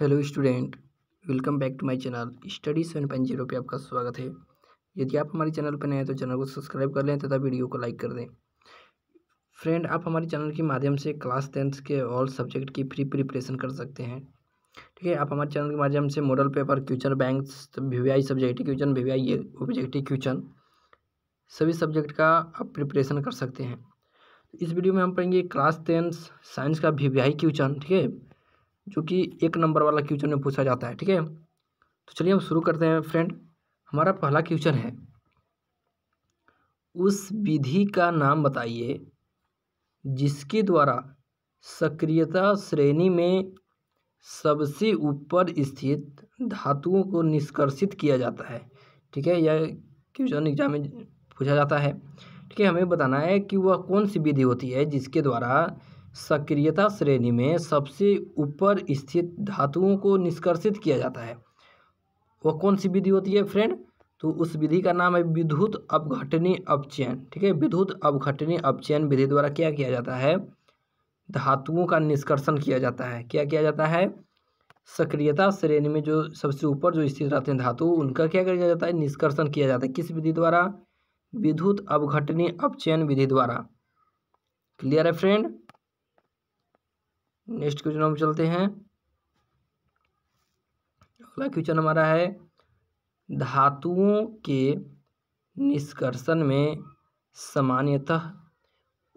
hello student welcome back to my channel study seven point zero पर आपका स्वागत है यदि आप हमारे चैनल पर नए हैं तो चैनल को सब्सक्राइब कर लें तथा वीडियो को लाइक कर दें फ्रेंड आप हमारे चैनल के माध्यम से क्लास टेंथ के ऑल सब्जेक्ट की फ्री प्रिपरेशन कर सकते हैं ठीक है आप हमारे चैनल के माध्यम से model paper question bank V I subject question V I objective question सभी सब्जेक्ट का आप प्रिपरेशन कर सकते हैं इस वीडियो में हम पढ़ेंगे क्लास टेंथ साइंस का वी क्यूचन ठीक है जो कि एक नंबर वाला क्वेश्चन में पूछा जाता है ठीक है तो चलिए हम शुरू करते हैं फ्रेंड हमारा पहला क्वेश्चन है उस विधि का नाम बताइए जिसके द्वारा सक्रियता श्रेणी में सबसे ऊपर स्थित धातुओं को निष्कर्षित किया जाता है ठीक है यह क्वेश्चन एग्जाम में पूछा जाता है ठीक है हमें बताना है कि वह कौन सी विधि होती है जिसके द्वारा सक्रियता श्रेणी में सबसे ऊपर स्थित धातुओं को निष्कर्षित किया जाता है वह कौन सी विधि होती है फ्रेंड तो उस विधि का नाम है विद्युत अपघटनी अपचयन ठीक है विद्युत अपघटनी अपचयन विधि द्वारा क्या किया जाता है धातुओं का निष्कर्षण किया जाता है क्या किया जाता है सक्रियता श्रेणी में जो सबसे ऊपर जो स्थित रहते हैं धातु उनका क्या किया जाता है निष्कर्षण किया जाता है किस विधि द्वारा विद्युत अवघटनी अपचयन विधि द्वारा क्लियर है फ्रेंड नेक्स्ट क्वेश्चन हम चलते हैं अगला क्वेश्चन हमारा है धातुओं के निष्कर्षण में सामान्यतः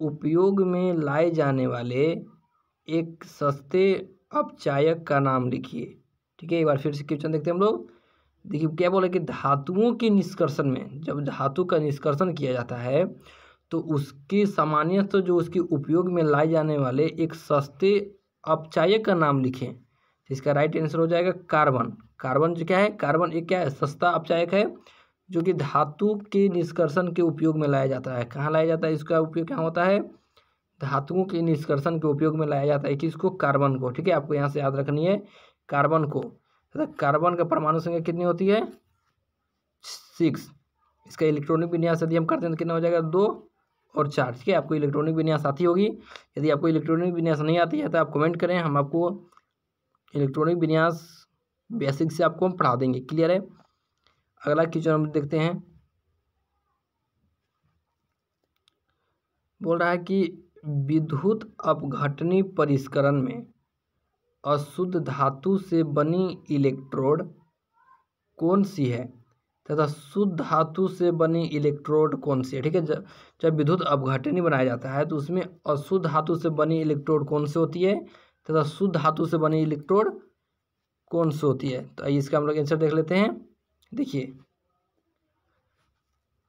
उपयोग में लाए जाने वाले एक सस्ते अपचायक का नाम लिखिए ठीक है एक बार फिर से क्वेश्चन देखते हैं हम लोग देखिए क्या बोला कि धातुओं के निष्कर्षण में जब धातु का निष्कर्षण किया जाता है तो उसके सामान्यतः जो उसके उपयोग में लाए जाने वाले एक सस्ते अपचायक का नाम लिखें तो इसका राइट आंसर हो जाएगा कार्बन कार्बन जो क्या है कार्बन एक क्या है सस्ता अपचायक है जो कि धातु के निष्कर्षण के उपयोग में लाया जाता है कहाँ लाया जाता है इसका उपयोग क्या होता है धातुओं के निष्कर्षण के उपयोग में लाया जाता है कि इसको कार्बन को ठीक है आपको यहाँ से याद रखनी है कार्बन को तथा कार्बन का परमाणु संख्या कितनी होती है सिक्स इसका इलेक्ट्रॉनिक विन्यास यदि हम करते हैं तो कितना हो जाएगा दो और चार्ज है आपको इलेक्ट्रॉनिक विन्यास आती होगी यदि आपको इलेक्ट्रॉनिक विन्यास नहीं आती है तो आप कमेंट करें हम आपको इलेक्ट्रॉनिक विन्यास बेसिक से आपको हम पढ़ा देंगे क्लियर है अगला क्वेश्चन हम देखते हैं बोल रहा है कि विद्युत अपघटनी परिष्करण में अशुद्ध धातु से बनी इलेक्ट्रोड कौन सी है तथा शुद्ध धातु से बनी इलेक्ट्रोड कौन सी है ठीक है जब जब विद्युत अवघटनी बनाया जाता है तो उसमें अशुद्ध धातु से बनी इलेक्ट्रोड कौन सी होती है तथा शुद्ध धातु से बनी इलेक्ट्रोड कौन सी होती है तो आइए इसका हम लोग आंसर देख लेते हैं देखिए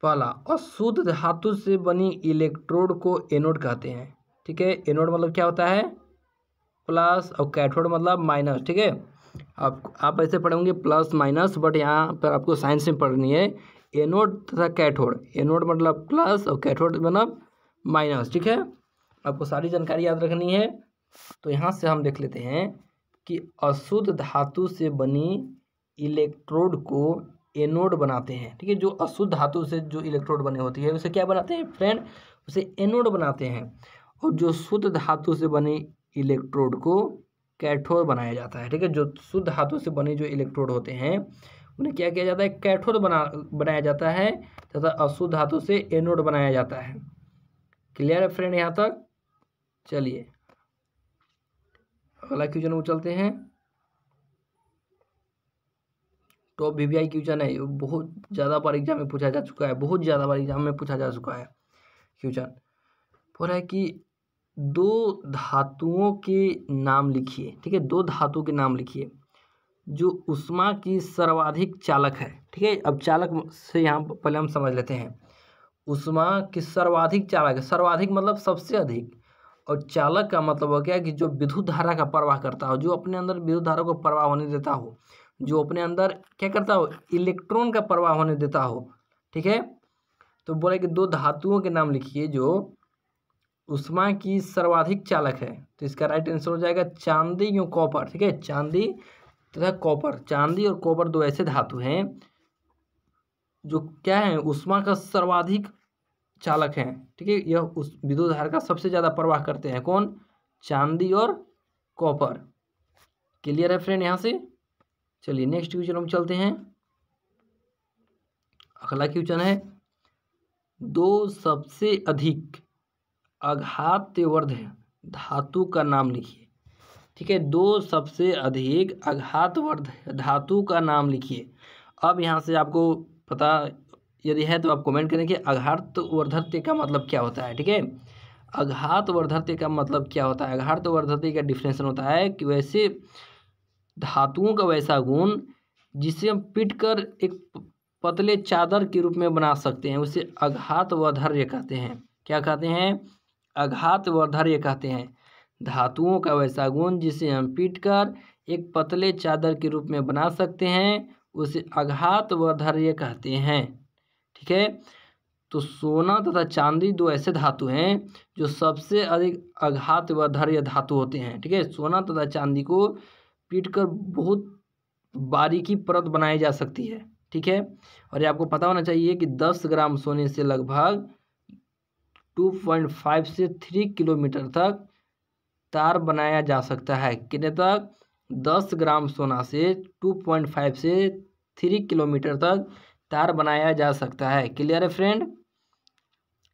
पहला अशुद्ध धातु से बनी इलेक्ट्रोड को एनोड कहते हैं ठीक है एनोड मतलब क्या होता है प्लस और कैथोड मतलब माइनस ठीक है आप आप ऐसे पढ़ेंगे प्लस माइनस बट यहाँ पर आपको साइंस में पढ़नी है एनोड तथा कैथोड एनोड मतलब प्लस और कैथोड मतलब माइनस ठीक है आपको सारी जानकारी याद रखनी है तो यहाँ से हम देख लेते हैं कि अशुद्ध धातु से बनी इलेक्ट्रोड को एनोड बनाते हैं ठीक है जो अशुद्ध धातु से जो इलेक्ट्रोड बनी होती है उसे क्या बनाते हैं फ्रेंड उसे एनोड बनाते हैं और जो शुद्ध धातु से बने इलेक्ट्रोड को कैठोर बनाया जाता है ठीक है जो शुद्ध धातु से बने जो इलेक्ट्रोड होते हैं उन्हें क्या किया जाता है कैठोर बना बनाया जाता है तथा अशुद्ध धातु से एनोड बनाया जाता है क्लियर है फ्रेंड यहाँ तक चलिए अगला क्वेश्चन वो चलते हैं टॉप वी वी क्वेश्चन है बहुत ज़्यादा बार एग्जाम में पूछा जा चुका है बहुत ज़्यादा बार एग्जाम में पूछा जा चुका है क्वेश्चन फोर है कि दो धातुओं के नाम लिखिए ठीक है दो धातु के नाम लिखिए जो उष्मा की सर्वाधिक चालक है ठीक है अब चालक से यहाँ पहले हम समझ लेते हैं उष्मा की सर्वाधिक चालक है सर्वाधिक मतलब सबसे अधिक और चालक का मतलब हो गया कि जो विद्युत धारा का प्रवाह करता हो जो अपने अंदर विद्युत धारा को प्रवाह होने देता हो जो अपने अंदर क्या करता हो इलेक्ट्रॉन का प्रवाह होने देता हो ठीक है तो बोले कि दो धातुओं के नाम लिखिए जो उष्मा की सर्वाधिक चालक है तो इसका राइट आंसर हो जाएगा चांदी यूँ कॉपर ठीक है चांदी तथा कॉपर चांदी और कॉपर दो ऐसे धातु हैं जो क्या है उष्मा का सर्वाधिक चालक हैं ठीक है यह उस विद्युत धार का सबसे ज़्यादा प्रवाह करते हैं कौन चांदी और कॉपर क्लियर है फ्रेंड यहाँ से चलिए नेक्स्ट क्वेश्चन हम चलते हैं अगला क्वेश्चन है दो सबसे अधिक अघातवर्ध धातु का नाम लिखिए ठीक है दो सबसे अधिक अघातवर्ध धातु का नाम लिखिए अब यहाँ से आपको पता यदि है तो आप कमेंट करें कि अघात वर्धत्य का मतलब क्या होता है ठीक है अघात वर्धत्य का मतलब क्या होता है अघात वर्धत्य का डिफिनेशन होता है कि वैसे धातुओं का वैसा गुण जिसे हम पिट कर एक पतले चादर के रूप में बना सकते हैं उसे अघात वधर्य कहते हैं क्या कहते हैं अघात व धर्य कहते हैं धातुओं का वैसा गुण जिसे हम पीट कर एक पतले चादर के रूप में बना सकते हैं उसे व वर्धार्य कहते हैं ठीक है तो सोना तथा चांदी दो ऐसे धातु हैं जो सबसे अधिक व वर्धार्य धातु होते हैं ठीक है सोना तथा चांदी को पीट कर बहुत बारीकी परत बनाई जा सकती है ठीक है और ये आपको पता होना चाहिए कि दस ग्राम सोने से लगभग 2.5 से 3 किलोमीटर तक तार बनाया जा सकता है कितने तक 10 ग्राम सोना से 2.5 से 3 किलोमीटर तक तार बनाया जा सकता है क्लियर है फ्रेंड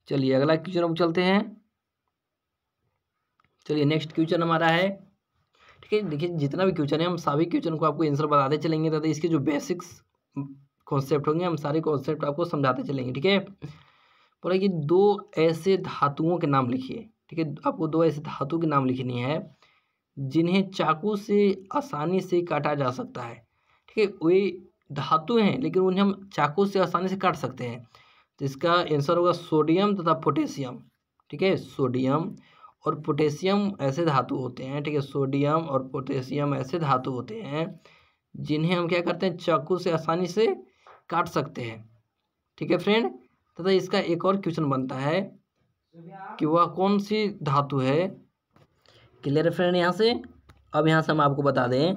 चलिए अगला क्वेश्चन हम चलते हैं चलिए नेक्स्ट क्वेश्चन हमारा है ठीक है देखिए जितना भी क्वेश्चन है हम सभी क्वेश्चन को आपको आंसर बताते चलेंगे तथा इसके जो बेसिक्स कॉन्सेप्ट होंगे हम सारे कॉन्सेप्ट आपको समझाते चलेंगे ठीक है बोला कि दो ऐसे धातुओं के नाम लिखिए ठीक है आपको दो ऐसे धातु के नाम लिखने हैं जिन्हें चाकू से आसानी से काटा जा सकता है ठीक है वे धातु हैं लेकिन उन्हें हम चाकू से आसानी से काट सकते हैं तो इसका आंसर होगा सोडियम तथा पोटेशियम ठीक है सोडियम और पोटेशियम ऐसे धातु होते हैं ठीक है सोडियम और पोटेशियम ऐसे धातु होते हैं जिन्हें हम क्या करते हैं चाकू से आसानी से काट सकते हैं ठीक है फ्रेंड तथा इसका एक और क्वेश्चन बनता है कि वह कौन सी धातु है क्लियर फ्रेंड यहाँ से अब यहाँ से हम आपको बता दें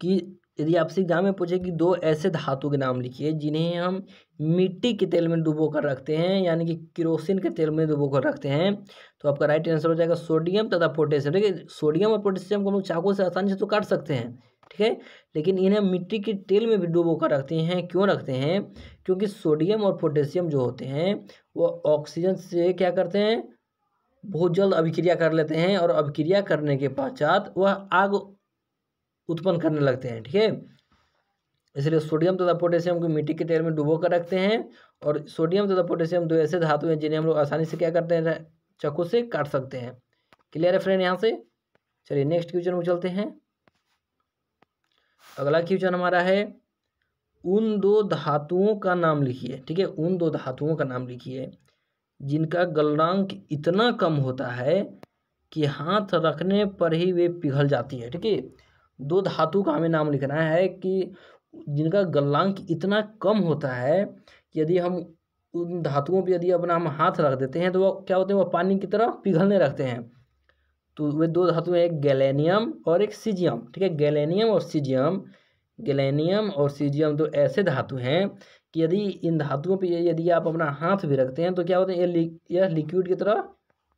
कि यदि आपसे एग्जाम में पूछे कि दो ऐसे धातु के नाम लिखिए जिन्हें हम मिट्टी के तेल में डुबो कर रखते हैं यानी कि किरोसिन के तेल में डुबो कर रखते हैं तो आपका राइट आंसर हो जाएगा सोडियम तथा पोटेशियम देखिए सोडियम और पोटेशियम को हम चाकू से आसानी से तो काट सकते हैं ठीक है लेकिन इन्हें मिट्टी के तेल में भी डुबो कर रखते हैं क्यों रखते हैं क्योंकि सोडियम और पोटेशियम जो होते हैं वो ऑक्सीजन से क्या करते हैं बहुत जल्द अभिक्रिया कर लेते हैं और अभिक्रिया करने के पश्चात वह आग उत्पन्न करने लगते हैं ठीक है इसलिए सोडियम तथा पोटेशियम को मिट्टी के तेल में डुबो कर रखते हैं और सोडियम तथा पोटेशियम दो ऐसे धातु हैं जिन्हें हम लोग आसानी से क्या करते हैं चक्कू से काट सकते हैं क्लियर है फ्रेंड यहाँ से चलिए नेक्स्ट क्वेश्चन में चलते हैं अगला क्वेश्चन हमारा है उन दो धातुओं का नाम लिखिए ठीक है उन दो धातुओं का नाम लिखिए जिनका गलनांक इतना कम होता है कि हाथ रखने पर ही वे पिघल जाती है ठीक है दो धातु का हमें नाम लिखना है कि जिनका गलनांक इतना कम होता है कि यदि हम उन धातुओं पर यदि अपना हम हाथ रख देते हैं तो वह क्या होते हैं वह पानी की तरह पिघलने रखते हैं तो वे दो धातु हैं एक गैलेनियम और एक सीजियम ठीक है गैलेनियम और सीजियम गैलेनियम और सीजियम दो ऐसे धातु हैं कि यदि इन धातुओं पर यदि आप अपना हाथ भी रखते हैं तो क्या होते हैं यह लिक्विड की तरह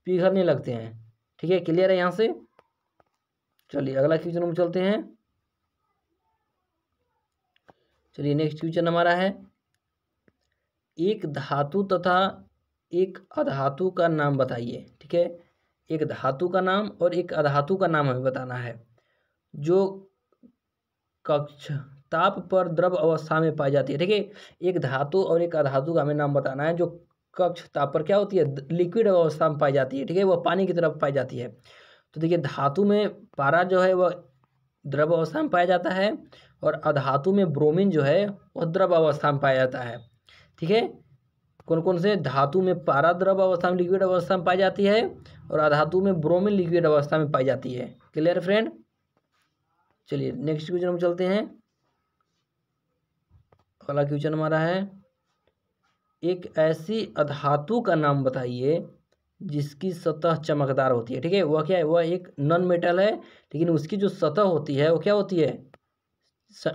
पिघलने लगते हैं ठीक है क्लियर है यहाँ से चलिए अगला क्वेश्चन हम चलते हैं चलिए नेक्स्ट क्वेश्चन हमारा है एक धातु तथा एक अधातु का नाम बताइए ठीक है एक धातु का नाम और एक अधातु का नाम हमें बताना है जो कक्ष ताप पर द्रव अवस्था में पाई जाती है ठीक है एक धातु और एक अधातु का हमें नाम बताना है जो कक्ष ताप पर क्या होती है लिक्विड अवस्था में पाई जाती है ठीक है वह पानी की तरफ पाई जाती है तो देखिए धातु में पारा जो है वह द्रव अवस्था में पाया जाता है और अधातु में ब्रोमिन जो है वह द्रव अवस्था में पाया जाता है ठीक है कौन कौन से धातु में पारा द्रव अवस्था में लिक्विड अवस्था में पाई जाती है और अधातु में ब्रोमिन लिक्विड अवस्था में पाई जाती है क्लियर फ्रेंड चलिए नेक्स्ट क्वेश्चन हम चलते हैं अगला क्वेश्चन हमारा है एक ऐसी अधातु का नाम बताइए जिसकी सतह चमकदार होती है ठीक है वह क्या है वह एक नॉन मेटल है लेकिन उसकी जो सतह होती है वो क्या होती है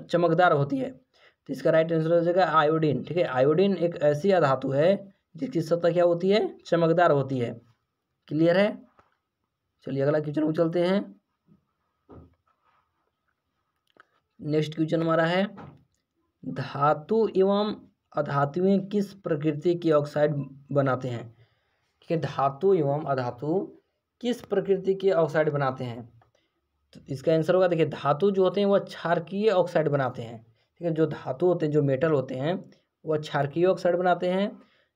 चमकदार होती है तो इसका राइट आंसर हो जाएगा आयोडीन ठीक है आयोडीन एक ऐसी अधातु है जिसकी सतह क्या होती है चमकदार होती है क्लियर है चलिए अगला क्वेश्चन को चलते हैं नेक्स्ट क्वेश्चन हमारा है धातु एवं अधातुएं किस प्रकृति के ऑक्साइड बनाते हैं ठीक है धातु एवं अधातु किस प्रकृति के ऑक्साइड बनाते हैं तो इसका आंसर होगा देखिए धातु जो होते हैं वह क्षारकीय ऑक्साइड बनाते हैं ठीक है जो धातु होते हैं जो मेटल होते हैं वह क्षारकीय ऑक्साइड बनाते हैं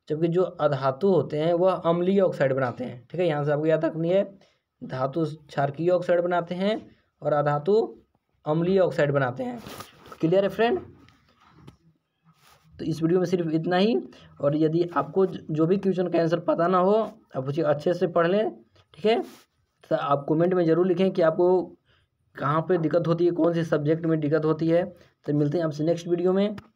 जबकि जो अधातु होते हैं वह अम्लीय ऑक्साइड बनाते हैं ठीक है यहाँ से आपको याद रखनी है धातु क्षारकीय ऑक्साइड बनाते हैं और अधातु अम्लीय ऑक्साइड बनाते हैं क्लियर है फ्रेंड तो इस वीडियो में सिर्फ इतना ही और यदि आपको जो भी क्वेश्चन का आंसर पता ना हो आप उसे अच्छे से पढ़ लें ठीक है तो आप कमेंट में ज़रूर लिखें कि आपको कहाँ पे दिक्कत होती है कौन से सब्जेक्ट में दिक्कत होती है तो मिलते हैं आपसे नेक्स्ट वीडियो में